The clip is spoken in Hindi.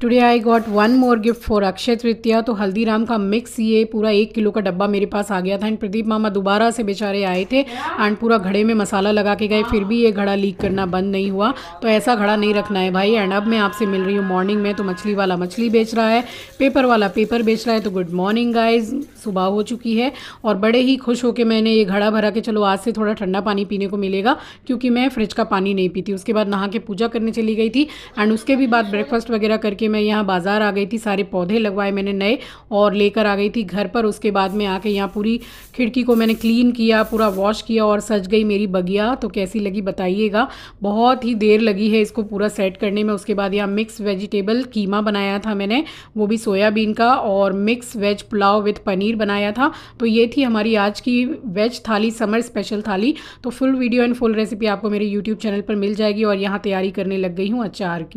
today I got one more gift for Akshaya Tritiya तो हल्दीराम का मिक्स ये पूरा एक किलो का डब्बा मेरे पास आ गया था एंड प्रदीप मामा दोबारा से बेचारे आए थे एंड पूरा घड़े में मसाला लगा के गए फिर भी ये घड़ा लीक करना बंद नहीं हुआ तो ऐसा घड़ा नहीं रखना है भाई एंड अब मैं आपसे मिल रही हूँ मॉर्निंग में तो मछली वाला मछली बेच रहा है पेपर वाला पेपर बेच रहा है तो गुड मॉर्निंग गाइज सुबह हो चुकी है और बड़े ही खुश होकर मैंने ये घड़ा भरा के चलो आज से थोड़ा ठंडा पानी पीने को मिलेगा क्योंकि मैं फ्रिज का पानी नहीं पीती उसके बाद नहा के पूजा करने चली गई थी एंड उसके भी बाद ब्रेकफास्ट वगैरह करके देखिए मैं यहाँ बाज़ार आ गई थी सारे पौधे लगवाए मैंने नए और लेकर आ गई थी घर पर उसके बाद में आके यहाँ पूरी खिड़की को मैंने क्लीन किया पूरा वॉश किया और सज गई मेरी बगिया तो कैसी लगी बताइएगा बहुत ही देर लगी है इसको पूरा सेट करने में उसके बाद यहाँ मिक्स वेजिटेबल कीमा बनाया था मैंने वो भी सोयाबीन का और mix veg pulao with paneer बनाया था तो ये थी हमारी आज की वेज थाली समर स्पेशल थाली तो full video and full recipe आपको मेरे यूट्यूब चैनल पर मिल जाएगी और यहाँ तैयारी करने लग गई हूँ अचार की